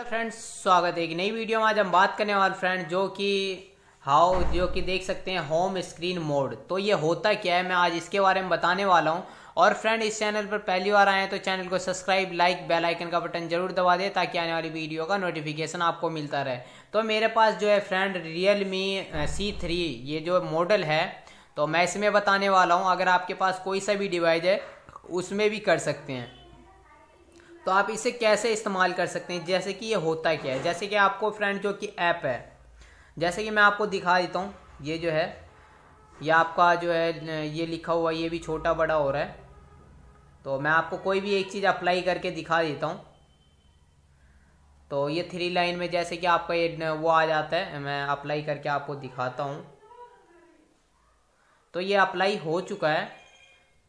friends स्वागत है एक नई वीडियो में आज हम बात करने वाले फ्रेंड जो कि हाउ जो कि देख सकते हैं होम स्क्रीन मोड तो ये होता क्या है मैं आज इसके बारे में बताने वाला हूँ और फ्रेंड इस चैनल पर पहली बार आए हैं तो चैनल को सब्सक्राइब लाइक बेल आइकन का बटन जरूर दबा दें ताकि आने वाली वीडियो का नोटिफिकेशन आपको मिलता रहे तो मेरे पास जो है friend Realme C three ये जो मॉडल है तो मैं इसमें बताने वाला हूँ अगर आपके पास कोई सा भी डिवाइस है उसमें भी कर सकते हैं तो आप इसे कैसे इस्तेमाल कर सकते हैं जैसे कि ये होता क्या है जैसे कि आपको फ्रेंड जो कि ऐप है जैसे कि मैं आपको दिखा देता हूँ ये जो है ये आपका जो है ये लिखा हुआ ये भी छोटा बड़ा हो रहा है तो मैं आपको कोई भी एक चीज़ अप्लाई करके दिखा देता हूँ तो ये थ्री लाइन में जैसे कि आपका ये वो आ जाता है मैं अप्लाई करके आपको दिखाता हूँ तो ये अप्लाई हो चुका है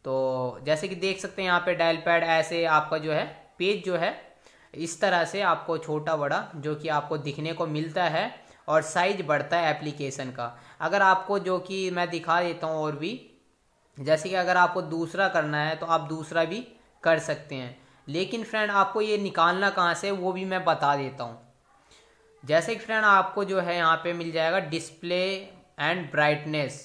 तो जैसे कि देख सकते हैं यहाँ पे डायल पैड ऐसे आपका जो है पेज जो है इस तरह से आपको छोटा बड़ा जो कि आपको दिखने को मिलता है और साइज बढ़ता है एप्लीकेशन का अगर आपको जो कि मैं दिखा देता हूँ और भी जैसे कि अगर आपको दूसरा करना है तो आप दूसरा भी कर सकते हैं लेकिन फ्रेंड आपको ये निकालना कहाँ से वो भी मैं बता देता हूँ जैसे कि फ्रेंड आपको जो है यहाँ पे मिल जाएगा डिस्प्ले एंड ब्राइटनेस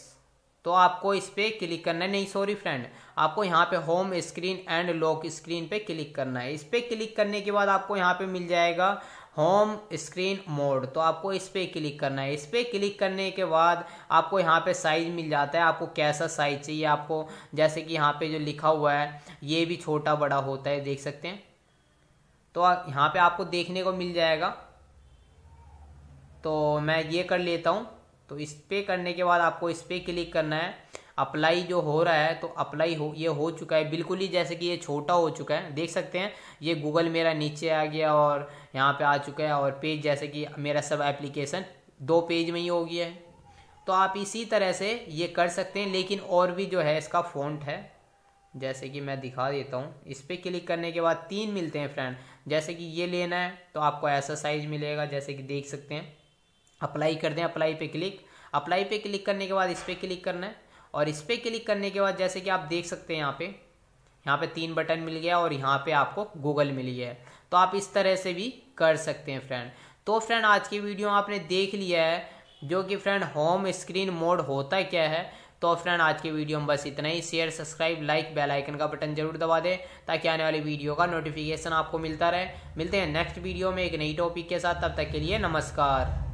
तो आपको इस पर क्लिक करना है नहीं सॉरी फ्रेंड आपको यहाँ पे home screen and lock screen पे क्लिक करना है इस पर क्लिक करने के बाद आपको यहाँ पे मिल जाएगा होम स्क्रीन मोड तो आपको इस पर क्लिक करना है इस पर क्लिक करने के बाद आपको यहाँ पे साइज़ मिल जाता है आपको कैसा साइज़ चाहिए आपको जैसे कि यहाँ पे जो लिखा हुआ है ये भी छोटा बड़ा होता है देख सकते हैं तो यहाँ पे आपको देखने को मिल जाएगा तो मैं ये कर लेता हूँ तो इस पर करने के बाद आपको इस पर क्लिक करना है अप्लाई जो हो रहा है तो अप्लाई हो ये हो चुका है बिल्कुल ही जैसे कि ये छोटा हो चुका है देख सकते हैं ये गूगल मेरा नीचे आ गया और यहाँ पे आ चुका है और पेज जैसे कि मेरा सब एप्लीकेशन दो पेज में ही हो गया है तो आप इसी तरह से ये कर सकते हैं लेकिन और भी जो है इसका फॉन्ट है जैसे कि मैं दिखा देता हूँ इस पर क्लिक करने के बाद तीन मिलते हैं फ्रेंड जैसे कि ये लेना है तो आपको ऐसा साइज मिलेगा जैसे कि देख सकते हैं अप्लाई कर दें अप्लाई पे क्लिक अप्लाई पे क्लिक करने के बाद इस पर क्लिक करना है और इस पर क्लिक करने के बाद जैसे कि आप देख सकते हैं यहाँ पे यहाँ पे तीन बटन मिल गया और यहाँ पे आपको गूगल मिल गया है तो आप इस तरह से भी कर सकते हैं फ्रेंड तो फ्रेंड आज की वीडियो आपने देख लिया है जो कि फ्रेंड होम स्क्रीन मोड होता क्या है तो फ्रेंड आज के वीडियो में बस इतना ही share subscribe like bell icon का बटन जरूर दबा दें ताकि आने वाली वीडियो का नोटिफिकेशन आपको मिलता रहे मिलते हैं नेक्स्ट वीडियो में एक नई टॉपिक के साथ तब तक के लिए नमस्कार